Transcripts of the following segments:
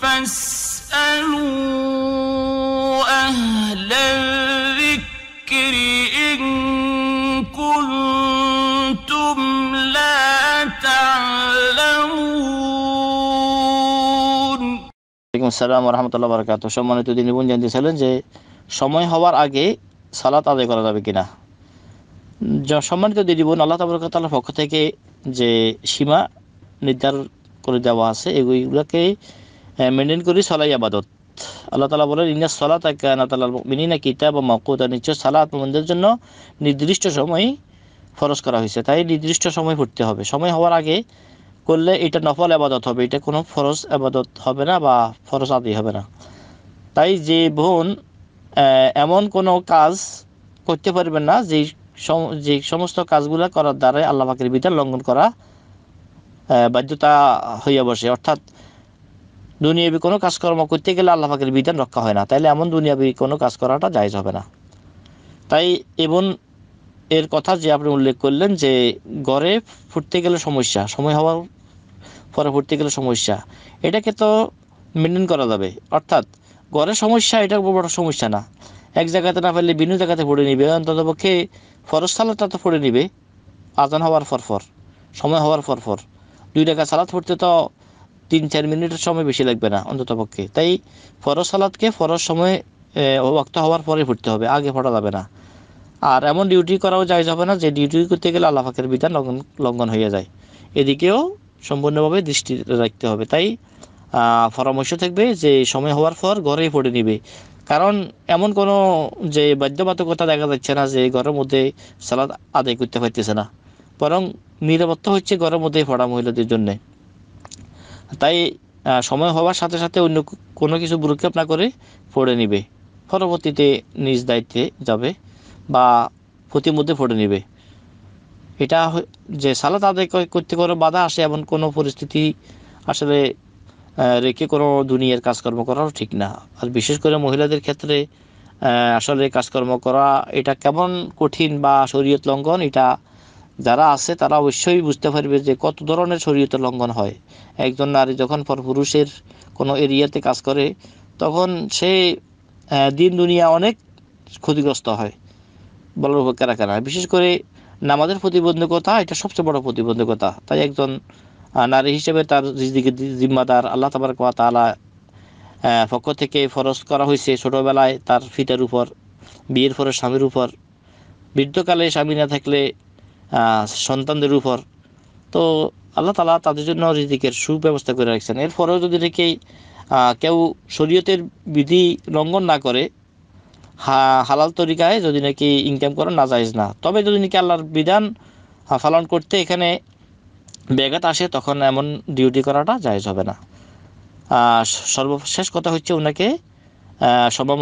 فاسألوا أهل الذكر إن كنتم لا تعلمون عليكم السلام ورحمة الله وبركاته সম্মানিত দিনী বোন জানতে যে সময় হওয়ার আগে সালাত আদায় করা যাবে কিনা সম্মানিত দিদি বোন আল্লাহ তাবরকাতালার পক্ষ থেকে যে সীমা নির্ধারণ করে দেওয়া আছে এগুলোকে হ্যাঁ, মেনটেন করি চলাই আবাদত আল্লাহ তালা বলেন তালা মিনি না কিতাব মাকুতা নিশ্চয় সালাত মোমেনদের জন্য নির্দিষ্ট সময় ফরজ করা হয়েছে তাই নির্দিষ্ট সময় পড়তে হবে সময় হওয়ার আগে করলে এটা নফল আবাদত হবে এটা কোনো ফরজ আবাদত হবে না বা ফরজ আদি হবে না তাই যে বোন এমন কোনো কাজ করতে পারবেন না যেই যে সমস্ত কাজগুলো করার দ্বারাই আল্লাহ পাকের বিধান লঙ্ঘন করা বাধ্যতা হইয়া বসে অর্থাৎ দুনিয়াবি কোনো কাজকর্ম করতে গেলে আল্লাহ পাকের বিধান রক্ষা হয় না তাইলে এমন দুনিয়াবি কোনো কাজ করাটা জায়জ হবে না তাই এবং এর কথা যে আপনি উল্লেখ করলেন যে গড়ে ফুটতে গেলে সমস্যা সময় হওয়ার পরে ফুটতে গেলে সমস্যা এটাকে তো মেনটেন করা যাবে অর্থাৎ গড়ে সমস্যা এটা বড় সমস্যা না এক জায়গাতে না পারলে বিভিন্ন জায়গাতে পড়ে নিবে অন্তত পক্ষে ফরস্থালটা তো পড়ে নিবে আজান হওয়ার পরপর সময় হওয়ার পরপর দুই টাকা সালাদ ফুটতে তো তিন চার মিনিটের সময় বেশি লাগবে না অন্তত পক্ষে তাই ফরজ সালাদকে ফরজ সময়ে অবাক্ত হওয়ার পরে ফুটতে হবে আগে ফোটা যাবে না আর এমন ডিউটি করাও যায় যাবে না যে ডিউটি করতে গেলে আল্লাহাকের বিধান লঙ্ঘন লঙ্ঘন হয়ে যায় এদিকেও সম্পূর্ণভাবে দৃষ্টি রাখতে হবে তাই পরামর্শ থাকবে যে সময় হওয়ার পর ঘরেই পড়ে নিবে কারণ এমন কোনো যে বাধ্যবাধকতা দেখা যাচ্ছে না যে ঘরের মধ্যে সালাদ আদায় করতে পারতেছে না বরং নিরাপত্তা হচ্ছে ঘরের মধ্যেই পড়া মহিলাদের জন্যে তাই সময় হওয়ার সাথে সাথে অন্য কোনো কিছু বুরক্ষেপ না করে পড়ে নিবে পরবর্তীতে নিজ দায়িত্বে যাবে বা প্রতিমধ্যে পড়ে নিবে এটা যে সালাত আদায় করতে কোনো বাধা আসে এমন কোনো পরিস্থিতি আসলে রেখে কোনো দুনিয়ার কাজকর্ম করাও ঠিক না আর বিশেষ করে মহিলাদের ক্ষেত্রে আসলে কাজকর্ম করা এটা কেমন কঠিন বা শরীয়ত লঙ্ঘন এটা যারা আছে তারা অবশ্যই বুঝতে পারবে যে কত ধরনের শরীরতে লঙ্ঘন হয় একজন নারী যখন পরপুরুষের কোনো এরিয়াতে কাজ করে তখন সে দিন দুনিয়া অনেক ক্ষতিগ্রস্ত হয় বলার উপকার রাখে না বিশেষ করে নামাজের প্রতিবন্ধকতা এটা সবচেয়ে বড় প্রতিবন্ধকতা তাই একজন নারী হিসেবে তার জিম্মাদার আল্লাহ তাবার কোয়া তালা পক্ষ থেকে ফরজ করা হয়েছে ছোটোবেলায় তার ফিটার উপর বিয়ের পরে স্বামীর উপর বৃদ্ধকালে স্বামী না থাকলে সন্তানদের উপর তো আল্লাহ তালা তাদের জন্য রিজিকের সুব্যবস্থা করে রাখছেন এরপরেও যদি রেখেই কেউ শরীয়তের বিধি লঙ্ঘন না করে হা হালাল তরিকায় যদি নাকি ইনকাম করা না যায়জ না তবে যদি নাকি আল্লাহর বিধান পালন করতে এখানে ব্যাঘাত আসে তখন এমন ডিউটি করাটা যায়জ হবে না সর্বশেষ কথা হচ্ছে ওনাকে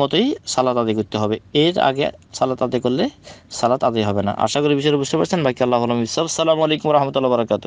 মতোই সালাত আদায় করতে হবে এর আগে সালাত আদায় করলে সালাত আদায় হবে না আশা করি বিষয়টা বুঝতে পারছেন বাকি আল্লাহ আলম ইসাব আলাইকুম রহমতুল্লাহ বারকাত